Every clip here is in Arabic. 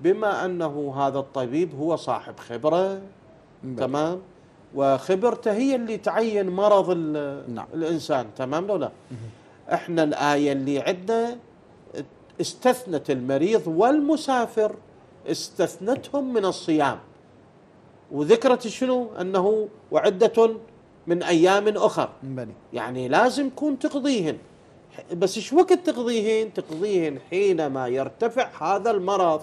بما انه هذا الطبيب هو صاحب خبره مم. تمام وخبرته هي اللي تعين مرض نعم. الانسان تمام لو لا احنا الايه اللي عندنا استثنت المريض والمسافر استثنتهم من الصيام وذكرت شنو انه وعده من ايام اخر بني. يعني لازم تكون تقضيهن بس ايش وقت تقضيهن تقضيهن حينما يرتفع هذا المرض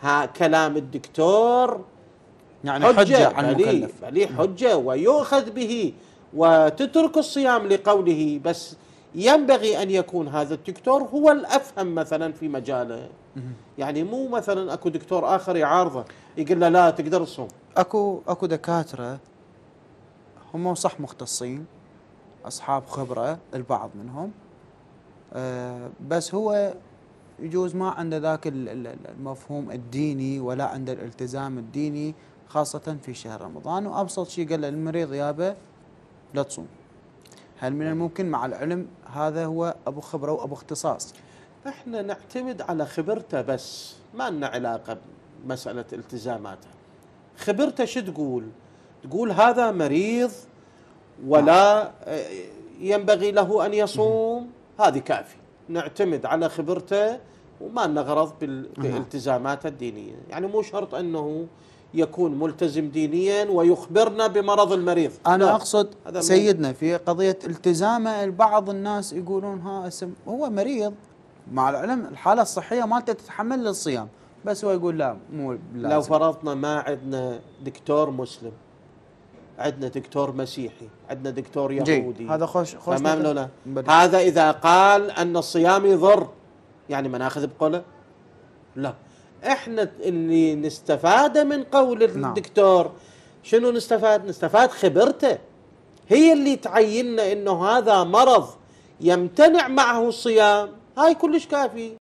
ها كلام الدكتور يعني حجة, حجة عن المكلف بلي حجة ويؤخذ به وتترك الصيام لقوله بس ينبغي أن يكون هذا الدكتور هو الأفهم مثلا في مجاله يعني مو مثلا أكو دكتور آخر يعارضه يقول له لا تقدر تصوم أكو, أكو دكاترة هم صح مختصين أصحاب خبرة البعض منهم أه بس هو يجوز ما عنده ذاك المفهوم الديني ولا عنده الالتزام الديني خاصة في شهر رمضان وأبسط شيء قال المريض يابا لا تصوم هل من الممكن مع العلم هذا هو أبو خبرة وأبو اختصاص احنا نعتمد على خبرته بس ما لنا علاقة بمسألة التزاماته خبرته شو تقول تقول هذا مريض ولا آه، ينبغي له أن يصوم هذه كافية نعتمد على خبرته وما لنا غرض نعم. بالالتزامات الدينيه، يعني مو شرط انه يكون ملتزم دينيا ويخبرنا بمرض المريض انا لا. اقصد سيدنا في قضيه التزامه بعض الناس يقولون ها اسم هو مريض مع العلم الحاله الصحيه مالته تتحمل الصيام بس هو يقول لا مو لازم. لو فرضنا ما عندنا دكتور مسلم عندنا دكتور مسيحي عندنا دكتور يهودي هذا خوش خوش تمام لنا هذا اذا قال ان الصيام يضر يعني ما ناخذ بقوله لا احنا اللي نستفاده من قول نعم. الدكتور شنو نستفاد نستفاد خبرته هي اللي تعيننا انه هذا مرض يمتنع معه الصيام هاي كلش كافي